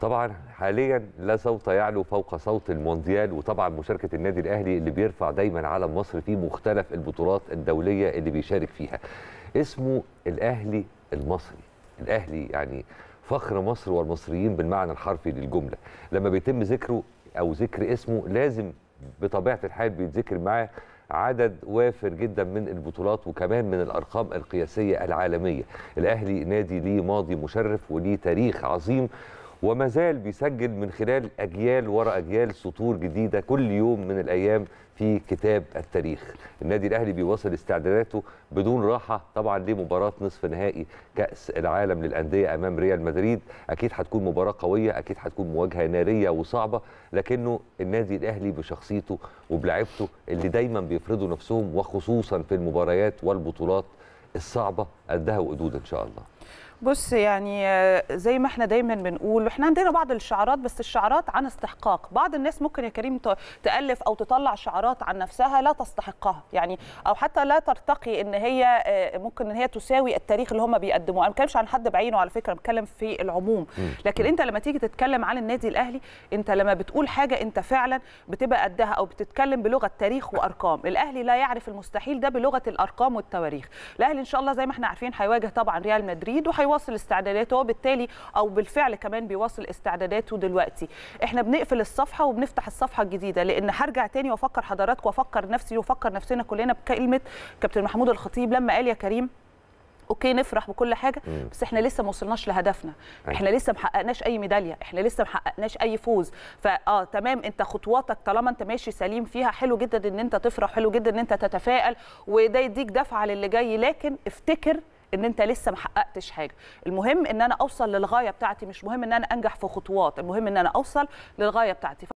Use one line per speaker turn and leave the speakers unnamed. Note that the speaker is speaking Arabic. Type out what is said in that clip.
طبعا حاليا لا صوت يعلو فوق صوت المونديال وطبعا مشاركه النادي الاهلي اللي بيرفع دايما علم مصر في مختلف البطولات الدوليه اللي بيشارك فيها اسمه الاهلي المصري الاهلي يعني فخر مصر والمصريين بالمعنى الحرفي للجمله لما بيتم ذكره او ذكر اسمه لازم بطبيعه الحال بيتذكر معاه عدد وافر جدا من البطولات وكمان من الارقام القياسيه العالميه الاهلي نادي ليه ماضي مشرف وليه تاريخ عظيم وما زال بيسجل من خلال اجيال ورا اجيال سطور جديده كل يوم من الايام في كتاب التاريخ النادي الاهلي بيواصل استعداداته بدون راحه طبعا لمباراه نصف نهائي كاس العالم للانديه امام ريال مدريد اكيد هتكون مباراه قويه اكيد هتكون مواجهه ناريه وصعبه لكنه النادي الاهلي بشخصيته وبلعبته اللي دايما بيفرضوا نفسهم وخصوصا في المباريات والبطولات الصعبه قدها وقدود ان شاء الله
بص يعني آه، زي ما احنا دايما بنقول احنا عندنا بعض الشعارات بس الشعارات عن استحقاق بعض الناس ممكن يا كريم تالف او تطلع شعارات عن نفسها لا تستحقها يعني او حتى لا ترتقي ان هي آه، ممكن ان هي تساوي التاريخ اللي هم بيقدموه انا ما بتكلمش عن حد بعينه على فكره بتكلم في العموم لكن انت لما تيجي تتكلم عن النادي الاهلي انت لما بتقول حاجه انت فعلا بتبقى قدها او بتتكلم بلغه تاريخ وارقام الاهلي لا يعرف المستحيل ده بلغه الارقام والتواريخ الاهلي ان شاء الله زي ما احنا عارفين هيواجه طبعا ريال مدريد وحي بيواصل استعداداته وبالتالي او بالفعل كمان بيواصل استعداداته دلوقتي احنا بنقفل الصفحه وبنفتح الصفحه الجديده لان هرجع تاني وافكر حضراتكم وافكر نفسي وافكر نفسنا كلنا بكلمه كابتن محمود الخطيب لما قال يا كريم اوكي نفرح بكل حاجه بس احنا لسه ما وصلناش لهدفنا أيوة. احنا لسه ما حققناش اي ميداليه احنا لسه ما حققناش اي فوز فاه تمام انت خطواتك طالما انت ماشي سليم فيها حلو جدا ان انت تفرح حلو جدا ان انت تتفائل وده يديك دفعه للي جاي لكن افتكر ان انت لسه ما حققتش حاجه المهم ان انا اوصل للغايه بتاعتي مش مهم ان انا انجح في خطوات المهم ان انا اوصل للغايه بتاعتي